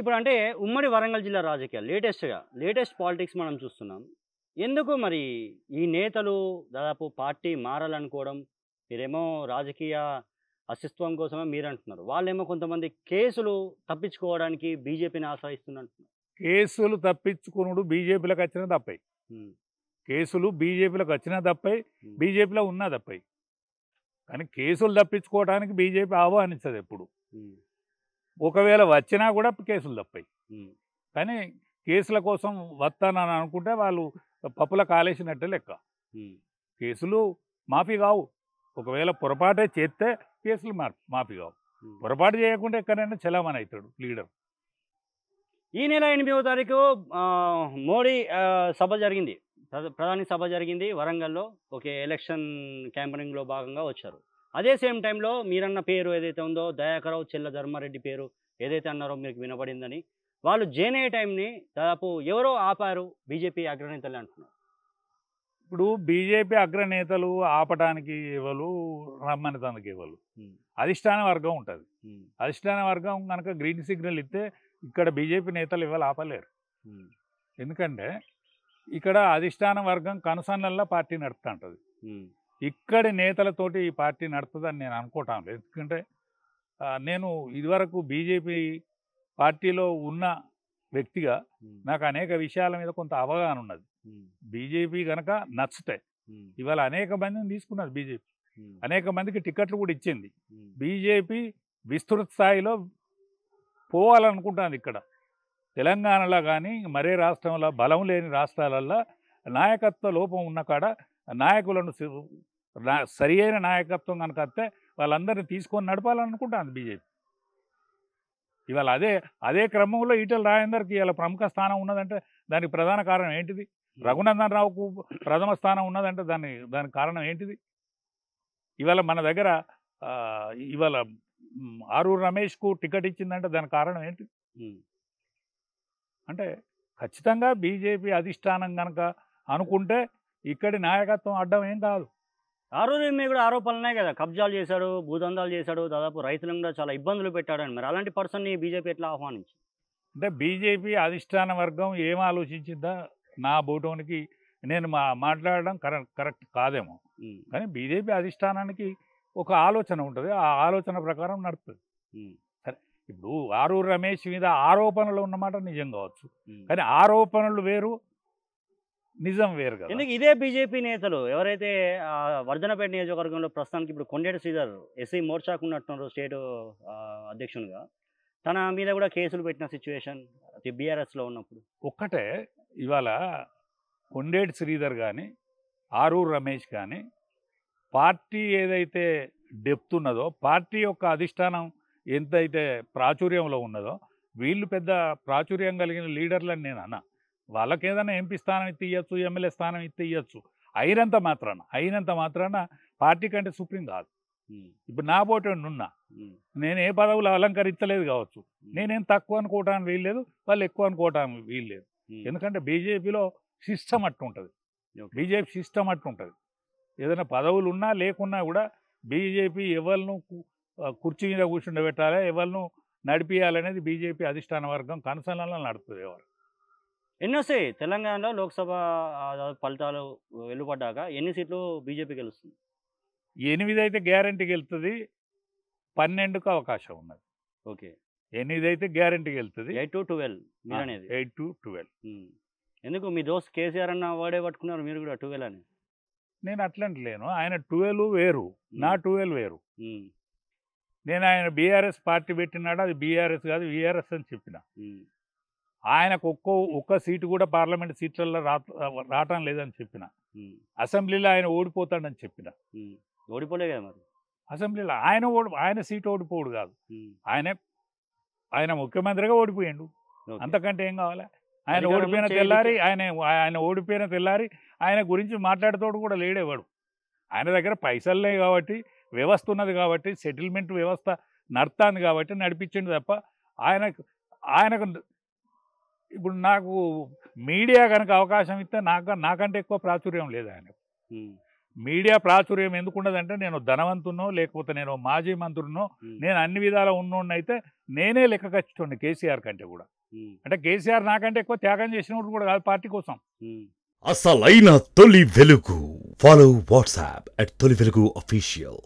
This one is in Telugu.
ఇప్పుడు అంటే ఉమ్మడి వరంగల్ జిల్లా రాజకీయాలు లేటెస్ట్గా లేటెస్ట్ పాలిటిక్స్ మనం చూస్తున్నాం ఎందుకు మరి ఈ నేతలు దాదాపు పార్టీ మారాలనుకోవడం మీరేమో రాజకీయ అస్తిత్వం కోసమే మీరు అంటున్నారు వాళ్ళేమో కొంతమంది కేసులు తప్పించుకోవడానికి బీజేపీని ఆశ్రయిస్తున్నట్టున్నారు కేసులు తప్పించుకునుడు బీజేపీలకు వచ్చినా తప్పాయి కేసులు బీజేపీలకు వచ్చినా తప్పాయి బీజేపీలో ఉన్నా తప్పాయి కానీ కేసులు తప్పించుకోవడానికి బీజేపీ ఆహ్వానిస్తుంది ఎప్పుడు ఒకవేళ వచ్చినా కూడా కేసులు తప్పాయి కానీ కేసుల కోసం వస్తానని అనుకుంటే వాళ్ళు పప్పుల కాలేసినట్టే లెక్క కేసులు మాఫీ కావు ఒకవేళ పొరపాటే చేస్తే కేసులు మాఫీ కావు పొరపాటు చేయకుండా ఎక్కడైనా చలామణి అవుతాడు లీడర్ ఈ నెల ఎనిమిదవ తారీఖు మోడీ సభ జరిగింది ప్రధాని సభ జరిగింది వరంగల్లో ఒక ఎలక్షన్ క్యాంపెనింగ్లో భాగంగా వచ్చారు అదే సేమ్ టైంలో మీరన్న పేరు ఏదైతే ఉందో దయాకరావు చెల్ల ధర్మారెడ్డి పేరు ఏదైతే అన్నారో మీకు వినబడిందని వాళ్ళు జైన్ అయ్యే టైంని దాదాపు ఎవరో ఆపారు బీజేపీ అగ్రనేతలు అంటున్నారు ఇప్పుడు బీజేపీ అగ్రనేతలు ఆపడానికి ఇవ్వలు రమ్మని తనకి ఇవ్వలు అధిష్టాన వర్గం ఉంటుంది అధిష్టాన వర్గం కనుక గ్రీన్ సిగ్నల్ ఇస్తే ఇక్కడ బీజేపీ నేతలు ఇవ్వాలి ఆపలేరు ఎందుకంటే ఇక్కడ అధిష్టాన వర్గం కనుసన్నల్లో పార్టీ ఉంటుంది ఇక్కడి నేతలతోటి ఈ పార్టీ నడుతుందని నేను అనుకుంటాను ఎందుకంటే నేను ఇదివరకు బీజేపీ పార్టీలో ఉన్న వ్యక్తిగా నాకు అనేక విషయాల మీద కొంత అవగాహన ఉన్నది బీజేపీ కనుక నచ్చుతాయి ఇవాళ అనేక మందిని తీసుకున్నది బీజేపీ అనేక మందికి టికెట్లు కూడా ఇచ్చింది బీజేపీ విస్తృత స్థాయిలో పోవాలనుకుంటాను ఇక్కడ తెలంగాణలో కానీ మరే రాష్ట్రంలో బలం లేని రాష్ట్రాలల్లో నాయకత్వ లోపం ఉన్న కాడ నాయకులను సరి అయిన నాయకత్వం కనుక వస్తే వాళ్ళందరినీ తీసుకొని నడపాలనుకుంటాను బీజేపీ ఇవాళ అదే అదే క్రమంలో ఈటల రాజేందర్కి ఇవాళ ప్రముఖ స్థానం ఉన్నదంటే దానికి ప్రధాన కారణం ఏంటిది రఘునందన్ రావుకు ప్రథమ స్థానం ఉన్నదంటే దాని దానికి కారణం ఏంటిది ఇవాళ మన దగ్గర ఇవాళ ఆరూరు రమేష్కు టికెట్ ఇచ్చిందంటే దాని కారణం ఏంటిది అంటే ఖచ్చితంగా బీజేపీ అధిష్టానం కనుక అనుకుంటే ఇక్కడి నాయకత్వం అడ్డం ఏం కాదు ఆ రోజు మీద కూడా ఆరోపణలు ఉన్నాయి కదా కబ్జాలు చేశాడు భూదందాలు చేశాడు దాదాపు రైతులను కూడా చాలా ఇబ్బందులు పెట్టాడని మరి అలాంటి పర్సన్ని బీజేపీ ఎట్లా ఆహ్వానించింది అంటే బీజేపీ అధిష్టాన వర్గం ఏం ఆలోచించిందా నా బోటోనికి నేను మా మాట్లాడడం కరెక్ట్ కరెక్ట్ కాదేమో కానీ బీజేపీ అధిష్టానానికి ఒక ఆలోచన ఉంటుంది ఆ ఆలోచన ప్రకారం నడుపుతుంది సరే ఇప్పుడు ఆరూరు రమేష్ మీద ఆరోపణలు ఉన్నమాట నిజం కావచ్చు కానీ ఆరోపణలు వేరు నిజం వేరు కదా ఎందుకు ఇదే బీజేపీ నేతలు ఎవరైతే వర్ధనపేట నియోజకవర్గంలో ప్రస్తుతానికి ఇప్పుడు కొండేటి శ్రీధర్ ఎస్సీ మోర్చాకు ఉన్నట్టున్నారు స్టేట్ అధ్యక్షునిగా తన మీద కూడా కేసులు పెట్టిన సిచ్యువేషన్ బీఆర్ఎస్లో ఉన్నప్పుడు ఒక్కటే ఇవాళ కొండేటి శ్రీధర్ కానీ ఆరూరు రమేష్ కానీ పార్టీ ఏదైతే డెప్త్ ఉన్నదో పార్టీ యొక్క అధిష్టానం ఎంతైతే ప్రాచుర్యంలో ఉన్నదో వీళ్ళు పెద్ద ప్రాచుర్యం కలిగిన లీడర్లని నేను అన్నా వాళ్ళకి ఏదైనా ఎంపీ స్థానం ఇస్తే ఇవ్వచ్చు ఎమ్మెల్యే స్థానం ఇస్తే ఇవ్వచ్చు అయినంత మాత్రాన అయినంత మాత్రాన పార్టీ కంటే సుప్రీం కాదు ఇప్పుడు నా పోటీ ఉన్నా నేను ఏ పదవులు అలంకరించలేదు కావచ్చు నేనేం తక్కువ అనుకోవటానికి వీల్లేదు వాళ్ళు ఎక్కువ అనుకోవటానికి వీల్లేదు ఎందుకంటే బీజేపీలో సిస్టమ్ అట్టుంటుంది బీజేపీ సిస్టమ్ అట్టుంటుంది ఏదైనా పదవులు ఉన్నా లేకున్నా కూడా బీజేపీ ఎవరిను కుర్చీ మీద కూర్చుండబెట్టాలా ఎవరిను నడిపియాలనేది బీజేపీ అధిష్టాన వర్గం కన్సలనలో నడుపుతుంది ఎవరు ఎన్ని వస్తాయి తెలంగాణలో లోక్సభ ఫలితాలు వెలువడ్డాక ఎన్ని సీట్లు బీజేపీ గెలుస్తుంది ఎనిమిది అయితే గ్యారంటీ గెలుతుంది పన్నెండుకు అవకాశం ఉన్నది ఓకే ఎనిమిది అయితే గ్యారంటీ గెలుతుంది ఎయిట్ టు ట్వెల్వ్ అనేది ఎయిట్ టు ట్వెల్వ్ ఎందుకు మీ దోస్త్ కేసీఆర్ అన్న వర్డే పట్టుకున్నారు మీరు కూడా ట్వెల్వ్ అని నేను లేను ఆయన ట్వెల్వ్ వేరు నా ట్వెల్వ్ వేరు నేను ఆయన బీఆర్ఎస్ పార్టీ పెట్టినాడు అది బీఆర్ఎస్ కాదు విఆర్ఎస్ అని చెప్పిన ఆయనకు ఒక్కో ఒక్క సీటు కూడా పార్లమెంట్ సీట్లలో రావటం లేదని చెప్పిన అసెంబ్లీలో ఆయన ఓడిపోతాడని చెప్పిన ఓడిపోలే కదా మరి అసెంబ్లీలో ఆయన ఓడి ఆయన సీటు ఓడిపోడు కాదు ఆయనే ఆయన ముఖ్యమంత్రిగా ఓడిపోయాడు అంతకంటే ఏం కావాలి ఆయన ఓడిపోయిన తెల్లారి ఆయన ఆయన ఓడిపోయిన తెల్లారి ఆయన గురించి మాట్లాడేతోడు కూడా లేడేవాడు ఆయన దగ్గర పైసలు లేవు కాబట్టి వ్యవస్థ ఉన్నది కాబట్టి సెటిల్మెంట్ వ్యవస్థ నడుతుంది కాబట్టి నడిపించండి తప్ప ఆయన ఆయనకు ఇప్పుడు నాకు మీడియా కనుక అవకాశం ఇస్తే నాకు నాకంటే ఎక్కువ ప్రాచుర్యం లేదు ఆయన మీడియా ప్రాచుర్యం ఎందుకు ఉండదంటే నేను ధనవంతున్నో లేకపోతే నేను మాజీ మంత్రున్నో నేను అన్ని విధాల ఉన్నోడినైతే నేనే లెక్క కచ్చుకోండి కేసీఆర్ కంటే కూడా అంటే కేసీఆర్ నాకంటే ఎక్కువ త్యాగం చేసిన కూడా కాదు పార్టీ కోసం అసలైన తొలి వెలుగు ఫాలో వాట్సాప్ అట్ తొలి వెలుగు అఫీషియల్